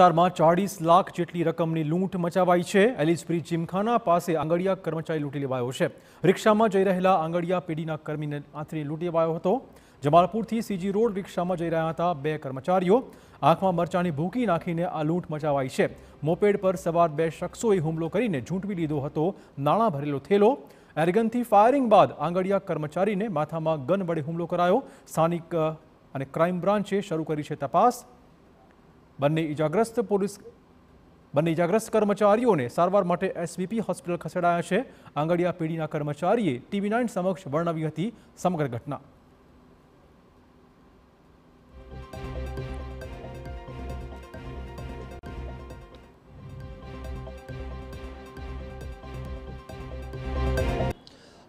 વિસ્તારમાં ચાળીસ લાખ જેટલી રકમની લૂંટ મચાવાઈ છે એલિસબ્રિજ જીમખાના પાસે આંગડિયા કર્મચારી લૂંટી લેવાયો છે રિક્ષામાં જઈ રહેલા આંગડિયા પેઢીના કર્મીને આંથરી લૂંટી લેવાયો હતો જમાલપુરથી સીજી રોડ રિક્ષામાં જઈ રહ્યા હતા બે કર્મચારીઓ આંખમાં મરચાની ભૂકી નાખીને આ લૂંટ મચાવાઈ છે મોપેડ પર સવાર બે શખ્સોએ હુમલો કરીને ઝૂંટવી લીધો હતો નાણાં ભરેલો થેલો એરગનથી ફાયરિંગ બાદ આંગડિયા કર્મચારીને માથામાં ગન વડે હુમલો કરાયો સ્થાનિક અને ક્રાઇમ બ્રાન્ચે શરૂ કરી છે તપાસ બંને ઇજાગ્રસ્ત પોલીસ બંને ઇજાગ્રસ્ત કર્મચારીઓને સારવાર માટે એસવીપી હોસ્પિટલ ખસેડાયા છે આંગડિયા પેઢીના કર્મચારીએ ટીવી નાઇન સમક્ષ વર્ણવી હતી સમગ્ર ઘટના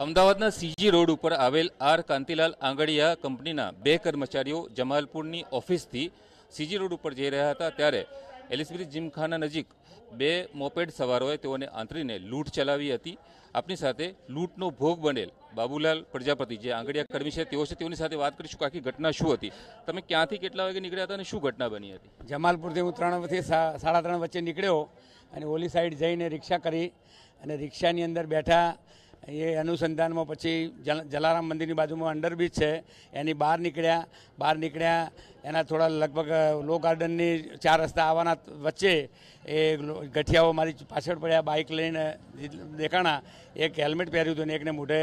અમદાવાદના સીજી રોડ ઉપર આવેલ આર કાંતિલાલ આંગડિયા કંપનીના બે કર્મચારીઓ જમાલપુરની ઓફિસથી સીજી રોડ ઉપર જઈ રહ્યા હતા ત્યારે એલિસબ્રિજ જીમખાના નજીક બે મોપેડ સવારોએ તેઓને આંતરીને લૂંટ ચલાવી હતી આપની સાથે લૂંટનો ભોગ બનેલ બાબુલાલ પ્રજાપતિ જે આંગળિયા કર્મી છે તેઓ છે તેઓની સાથે વાત કરીશું કે આખી ઘટના શું હતી તમે ક્યાંથી કેટલા વાગે નીકળ્યા હતા અને શું ઘટના બની હતી જમાલપુરથી હું વચ્ચે સાડા ત્રણ વચ્ચે નીકળ્યો અને ઓલી સાઈડ જઈને રિક્ષા કરી અને રિક્ષાની અંદર બેઠા એ અનુસંધાનમાં પછી જલારામ મંદિરની બાજુમાં અંડરબ્રિજ છે એની બહાર નીકળ્યા બહાર નીકળ્યા એના થોડા લગભગ લો ગાર્ડનની ચાર રસ્તા આવવાના વચ્ચે એ ગઠિયાઓ મારી પાછળ પડ્યા બાઇક લઈને દેખાણા એક હેલ્મેટ પહેર્યું હતું ને એકને મોઢે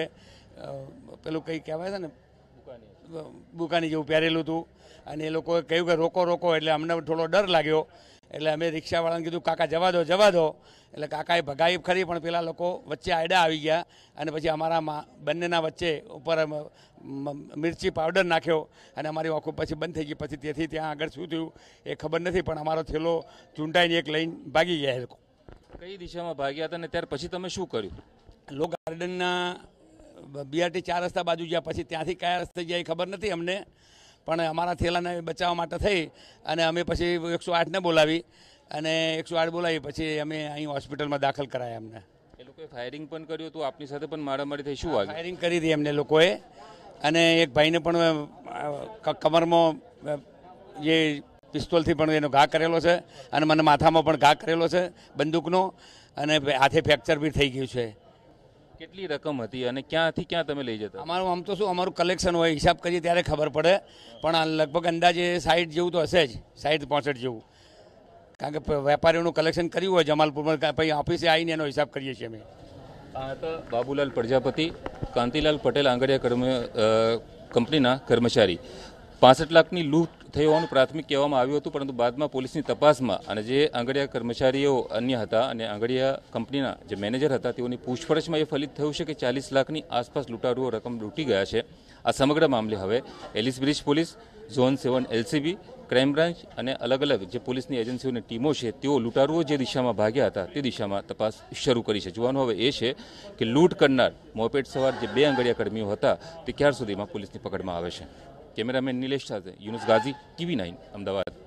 પેલું કંઈ કહેવાય છે ને બુકાની જેવું પહેરેલું હતું અને એ લોકોએ કહ્યું કે રોકો રોકો એટલે અમને થોડો ડર લાગ્યો એટલે અમે રિક્ષાવાળાને કીધું કાકા જવા દો જવા દો એટલે કાકાએ ભગાવી ખરી પણ પેલા લોકો વચ્ચે આડા આવી ગયા અને પછી અમારા બંનેના વચ્ચે ઉપર મિર્ચી પાવડર નાખ્યો અને અમારી આંખો પછી બંધ થઈ ગઈ પછી તેથી ત્યાં આગળ શું થયું એ ખબર નથી પણ અમારો થેલો ચૂંટાઈને એક લઈને ભાગી ગયા એ લોકો કઈ દિશામાં ભાગ્યા હતા ને ત્યાર પછી તમે શું કર્યું લો ગાર્ડનના બીઆરટી ચાર રસ્તા બાજુ ગયા પછી ત્યાંથી કયા રસ્તે ગયા એ ખબર નથી અમને પણ અમારા થેલાને બચાવવા માટે થઈ અને અમે પછી એકસો આઠને બોલાવી અને એકસો આઠ બોલાવી પછી અમે અહીં હોસ્પિટલમાં દાખલ કરાયા અમને એ લોકોએ ફાયરિંગ પણ કર્યું હતું આપની સાથે પણ મારામારી થઈ શું ફાયરિંગ કરી હતી એમને લોકોએ અને એક ભાઈને પણ કમરમાં જે પિસ્તોલથી પણ એનો ઘા કરેલો છે અને મને માથામાં પણ ઘા કરેલો છે બંદૂકનો અને હાથે ફ્રેક્ચર બી થઈ ગયું છે કેટલી રકમ હતી અને ક્યાંથી ક્યાં તમે લઈ જતા અમારું આમ તો શું અમારું કલેક્શન હોય હિસાબ કરીએ ત્યારે ખબર પડે પણ લગભગ અંદાજે સાઈઠ જેવું તો હશે જ સાઈઠ પોસઠ જેવું કારણ કે વેપારીઓનું કલેક્શન કર્યું હોય જમાલપુરમાં પછી ઓફિસે આવીને એનો હિસાબ કરીએ છીએ અમે આ હતા બાબુલાલ પ્રજાપતિ કાંતિલાલ પટેલ આંગડિયા કર્મ કંપનીના કર્મચારી પાસઠ લાખની લૂંટ થઈ હોવાનું પ્રાથમિક કહેવામાં આવ્યું હતું પરંતુ બાદમાં પોલીસની તપાસમાં અને જે આંગડિયા કર્મચારીઓ અન્ય હતા અને આંગળિયા કંપનીના જે મેનેજર હતા તેઓની પૂછપરછમાં એ ફલિત થયું છે કે ચાલીસ લાખની આસપાસ લૂંટારૂઓ રકમ લૂંટી ગયા છે આ સમગ્ર મામલે હવે Ellis Bridge police zone seven LCB crime branch અને અલગ અલગ જે પોલીસની એજન્સીઓની ટીમો છે તેઓ લૂંટારૂઓ જે દિશામાં ભાગ્યા હતા તે દિશામાં તપાસ શરૂ કરી છે જોવાનું હવે એ છે કે લૂંટ કરનાર મોપેટ સવાર જે બે આંગળિયા કર્મીઓ હતા તે ક્યાર સુધીમાં પોલીસની પકડમાં આવે છે કેમેરામેન નિલેશ સાથે યુનુસ ગાઝી ટીવી નાઇન અમદાવાદ